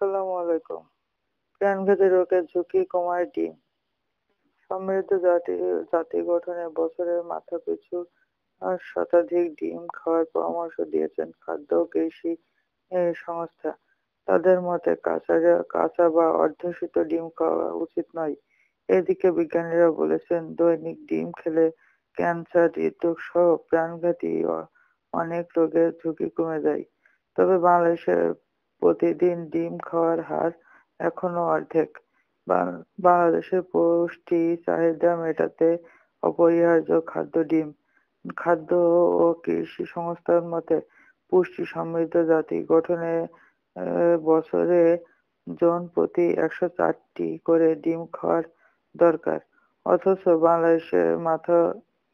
আসসালামু আলাইকুম প্রাণঘাতী রোগের ঝুঁকি কমায় ডিম সমৃদ্ধ জাতি জাতি গঠনে বছরের মাথা পিছু শতাধিক ডিম খাওয়ার পরামর্শ দিয়েছেন খাদ্য কৃষি সংস্থা তাদের মতে কাঁচা কাঁচা বা অর্ধসিত ডিম খাওয়া উচিত নয় এদিকে বিজ্ঞানীরা বলেছেন দৈনিক ডিম খেলে ক্যান্সার হৃদরোগ সহ প্রাণঘাতী অনেক রোগের ঝুঁকি কমে যায় তবে বাংলাদেশের প্রতিদিন ডিম খাওয়ার হার এখনো অর্ধেক বাংলাদেশের পুষ্টি চাহিদা মেটাতে অপরিহার্য খাদ্য ডিম খাদ্য ও কৃষি সংস্থার মতে পুষ্টি সমৃদ্ধ জাতি গঠনে বছরে জন প্রতি একশো চারটি করে ডিম খাওয়ার দরকার অথচ বাংলাদেশের মাথা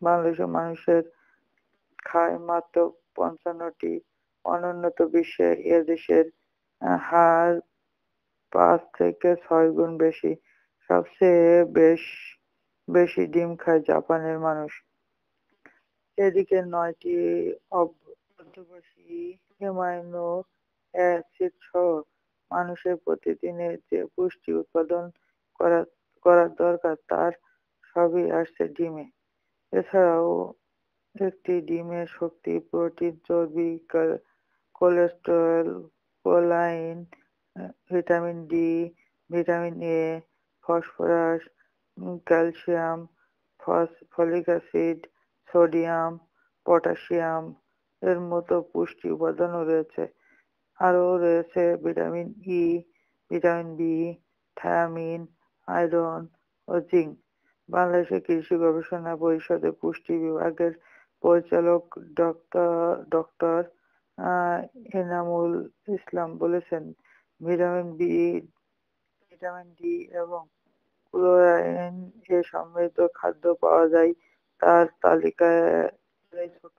বাংলাদেশের মানুষের খায় মাত্র পঞ্চান্নটি অনুন্নত বিশ্বে এদেশের হার পাঁচ থেকে ছয় গুণ বেশি সবচেয়ে বেশ বেশি ডিম খায় জাপানের মানুষ এদিকে নয়টি মানুষের প্রতিদিনের যে পুষ্টি উৎপাদন করার দরকার তার সবই আসছে ডিমে এছাড়াও একটি ডিমের শক্তি প্রোটিন চর্বি cholesterol choline vitamin D vitamin A phosphorus calcium folic acid sodium potassium এর মতো পুষ্টি উপাদানও রয়েছে আরও রয়েছে vitamin E vitamin B thiamine iron ও জিঙ্ক বাংলাদেশের কৃষি গবেষণা পরিষদের পুষ্টি বিভাগের পরিচালক ডক্টর ডক্টর এনামুল ইসলাম বলেছেন ভিটামিন বি ভিটামিন ডি এবং ক্লোরাইন যে সমৃদ্ধ খাদ্য পাওয়া যায় তার তালিকায় ছোট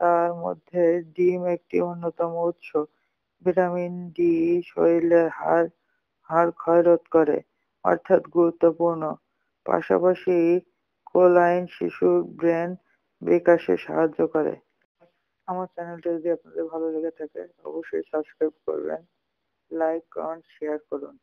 তার মধ্যে ডিম একটি অন্যতম উৎস ভিটামিন ডি শরীরের হাড় হাড় রোধ করে অর্থাৎ গুরুত্বপূর্ণ পাশাপাশি কোলাইন শিশুর ব্রেন বিকাশে সাহায্য করে আমার চ্যানেলটা যদি আপনাদের ভালো লেগে থাকে অবশ্যই সাবস্ক্রাইব করবেন লাইক কমেন্ট শেয়ার করুন